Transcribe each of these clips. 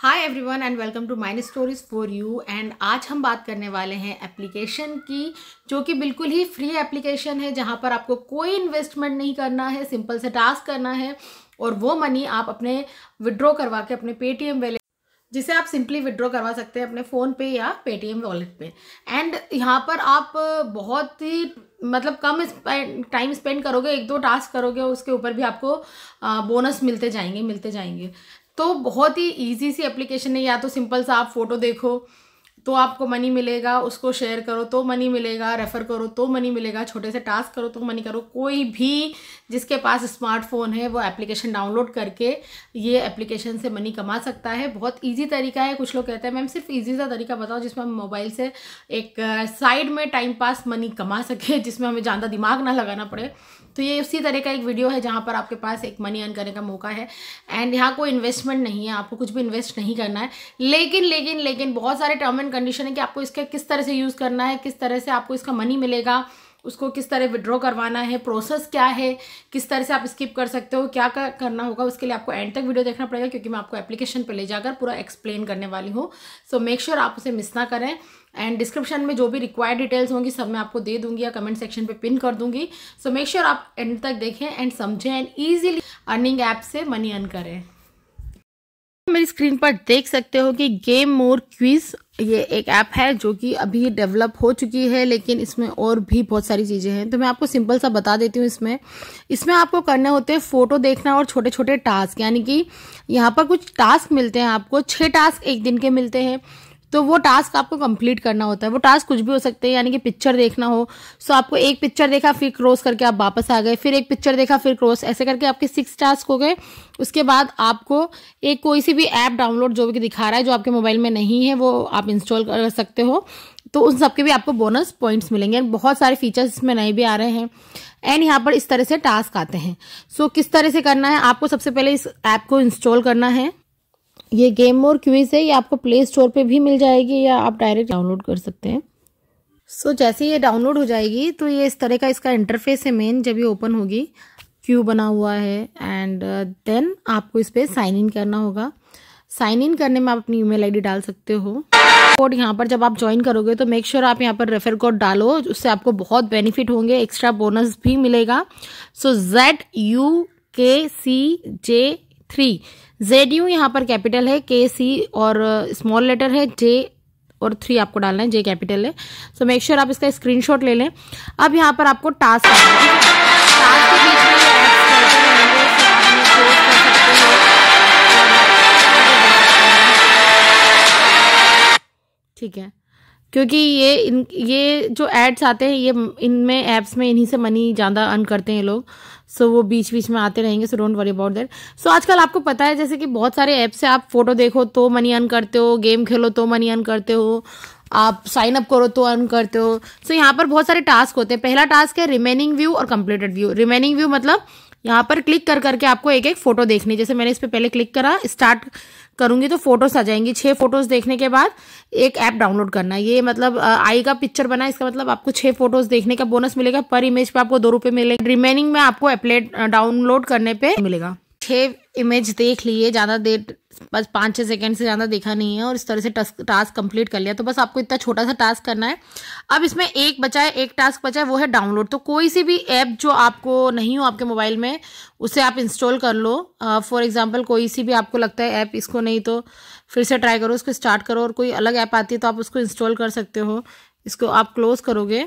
high everyone and welcome to mine stories for you and आज हम बात करने वाले हैं एप्लीकेशन की जो कि बिल्कुल ही फ्री एप्लीकेशन है जहाँ पर आपको कोई इन्वेस्टमेंट नहीं करना है सिंपल से टास्क करना है और वो मनी आप अपने विड्रॉ करवा के अपने पेटीएम वैलेट जिसे आप सिंपली विड्रॉ करवा सकते हैं अपने फ़ोन पे या पेटीएम वॉलेट पे एंड यहाँ पर आप बहुत ही मतलब कम टाइम स्पेंड करोगे एक दो टास्क करोगे उसके ऊपर भी आपको बोनस मिलते जाएंगे मिलते जाएंगे तो बहुत ही ईजी सी एप्लीकेशन है या तो सिंपल सा आप फ़ोटो देखो तो आपको मनी मिलेगा उसको शेयर करो तो मनी मिलेगा रेफ़र करो तो मनी मिलेगा छोटे से टास्क करो तो मनी करो कोई भी जिसके पास स्मार्टफोन है वो एप्लीकेशन डाउनलोड करके ये एप्लीकेशन से मनी कमा सकता है बहुत ईजी तरीका है कुछ लोग कहते हैं मैम सिर्फ ईजी सा तरीका बताओ जिसमें हम मोबाइल से एक साइड में टाइम पास मनी कमा सके जिसमें हमें ज़्यादा दिमाग ना लगाना पड़े तो ये उसी तरह का एक वीडियो है जहाँ पर आपके पास एक मनी अर्न करने का मौका है एंड यहाँ कोई इन्वेस्टमेंट नहीं है आपको कुछ भी इन्वेस्ट नहीं करना है लेकिन लेकिन लेकिन बहुत सारे टर्म एंड कंडीशन है कि आपको इसका किस तरह से यूज़ करना है किस तरह से आपको इसका मनी मिलेगा उसको किस तरह विड्रॉ करवाना है प्रोसेस क्या है किस तरह से आप स्किप कर सकते हो क्या करना होगा उसके लिए आपको एंड तक वीडियो देखना पड़ेगा क्योंकि मैं आपको एप्लीकेशन पर ले जाकर पूरा एक्सप्लेन करने वाली हूँ सो मेक श्योर आप उसे मिस ना करें एंड डिस्क्रिप्शन में जो भी रिक्वायर्ड डिटेल्स होंगी सब मैं आपको दे दूंगी या कमेंट सेक्शन पे पिन कर दूंगी सो मेक श्योर आप एंड तक देखें एंड समझें एंड ईजिली अर्निंग ऐप से मनी अर्न करें मेरी स्क्रीन पर देख सकते हो कि गेम मोर क्विज ये एक ऐप है जो कि अभी डेवलप हो चुकी है लेकिन इसमें और भी बहुत सारी चीज़ें हैं तो मैं आपको सिंपल सा बता देती हूँ इसमें इसमें आपको करने होते हैं फ़ोटो देखना और छोटे छोटे टास्क यानी कि यहाँ पर कुछ टास्क मिलते हैं आपको छः टास्क एक दिन के मिलते हैं तो वो टास्क आपको कंप्लीट करना होता है वो टास्क कुछ भी हो सकते हैं यानी कि पिक्चर देखना हो सो आपको एक पिक्चर देखा फिर क्रॉस करके आप वापस आ गए फिर एक पिक्चर देखा फिर क्रॉस ऐसे करके आपके सिक्स टास्क हो गए उसके बाद आपको एक कोई सी भी ऐप डाउनलोड जो भी दिखा रहा है जो आपके मोबाइल में नहीं है वो आप इंस्टॉल कर सकते हो तो उन सबके भी आपको बोनस पॉइंट्स मिलेंगे बहुत सारे फीचर्स इसमें नए भी आ रहे हैं एंड यहाँ पर इस तरह से टास्क आते हैं सो किस तरह से करना है आपको सबसे पहले इस ऐप को इंस्टॉल करना है ये गेम मोर क्विज है ये आपको प्ले स्टोर पे भी मिल जाएगी या आप डायरेक्ट डाउनलोड कर सकते हैं सो so, जैसे ये डाउनलोड हो जाएगी तो ये इस तरह का इसका इंटरफेस है मेन जब ये ओपन होगी क्यू बना हुआ है एंड देन uh, आपको इस पर साइन इन करना होगा साइन इन करने में आप अपनी ईमेल आईडी डाल सकते हो कोड यहाँ पर जब आप ज्वाइन करोगे तो मेक श्योर sure आप यहाँ पर रेफर कोड डालो उससे आपको बहुत बेनिफिट होंगे एक्स्ट्रा बोनस भी मिलेगा सो Z U K C J three Z U यहाँ पर कैपिटल है के सी और स्मॉल लेटर है जे और थ्री आपको डालना है जे कैपिटल है सो मेक श्योर आप इसका स्क्रीन शॉट ले लें अब यहाँ पर आपको टास्क टास्क ठीक है क्योंकि ये इन ये जो एड्स आते हैं ये इनमें ऐप्स में इन्हीं से मनी ज़्यादा अर्न करते हैं लोग सो so, वो बीच बीच में आते रहेंगे so don't worry about that so आजकल आपको पता है जैसे कि बहुत सारे ऐप से आप फोटो देखो तो मनी अर्न करते हो गेम खेलो तो मनी अर्न करते हो आप साइन अप करो तो अर्न करते हो सो so, यहाँ पर बहुत सारे टास्क होते हैं पहला टास्क है रिमेनिंग व्यू और कंप्लीटेड व्यू रिमेनिंग व्यू मतलब यहाँ पर क्लिक कर करके आपको एक एक फ़ोटो देखनी जैसे मैंने इस पर पहले क्लिक करा स्टार्ट करूंगी तो फोटोस आ जाएंगी छः फोटोज़ देखने के बाद एक ऐप डाउनलोड करना ये मतलब आई का पिक्चर बना इसका मतलब आपको छह फोटोज़ देखने का बोनस मिलेगा पर इमेज पे आपको दो रुपये मिलेगा रिमेनिंग में आपको एप्लेट डाउनलोड करने पे मिलेगा छः इमेज देख लिए ज़्यादा देर बस पाँच छः सेकेंड से ज़्यादा देखा नहीं है और इस तरह से टास्क कंप्लीट कर लिया तो बस आपको इतना छोटा सा टास्क करना है अब इसमें एक बचा है एक टास्क बचा है वो है डाउनलोड तो कोई सी भी ऐप जो आपको नहीं हो आपके मोबाइल में उसे आप इंस्टॉल कर लो फॉर uh, एग्जाम्पल कोई सी भी आपको लगता है ऐप इसको नहीं तो फिर से ट्राई करो उसको स्टार्ट करो और कोई अलग ऐप आती है तो आप उसको इंस्टॉल कर सकते हो इसको आप क्लोज़ करोगे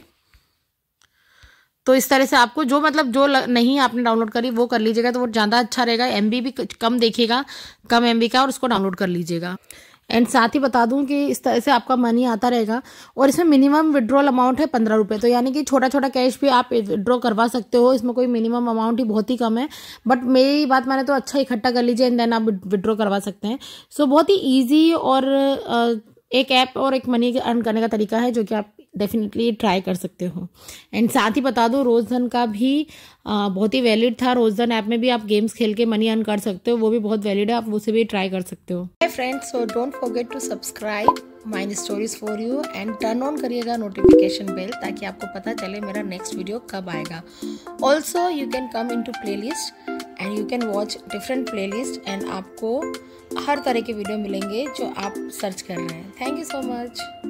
तो इस तरह से आपको जो मतलब जो नहीं आपने डाउनलोड करी वो कर लीजिएगा तो वो ज़्यादा अच्छा रहेगा एम भी कम देखिएगा कम एम का और उसको डाउनलोड कर लीजिएगा एंड साथ ही बता दूं कि इस तरह से आपका मनी आता रहेगा और इसमें मिनिमम विड्रॉल अमाउंट है पंद्रह रुपये तो यानी कि छोटा छोटा कैश भी आप विड्रॉ करवा सकते हो इसमें कोई मिनिमम अमाउंट ही बहुत ही कम है बट मेरी बात माने तो अच्छा इकट्ठा कर लीजिए एंड देन आप विड्रॉ करवा सकते हैं सो so, बहुत ही ईजी और एक ऐप और एक मनी अर्न करने का तरीका है जो कि आप डेफिनेटली ट्राई कर सकते हो एंड साथ ही बता दो रोजधन का भी बहुत ही वैलिड था रोजधन ऐप में भी आप गेम्स खेल के मनी अर्न कर सकते हो वो भी बहुत वैलिड है आप उसे भी ट्राई कर सकते हो friends so don't forget to subscribe mine stories for you and turn on करिएगा नोटिफिकेशन बेल ताकि आपको पता चले मेरा नेक्स्ट वीडियो कब आएगा also you can come into playlist and you can watch different playlist and आपको हर तरह के वीडियो मिलेंगे जो आप सर्च कर रहे हैं थैंक यू सो मच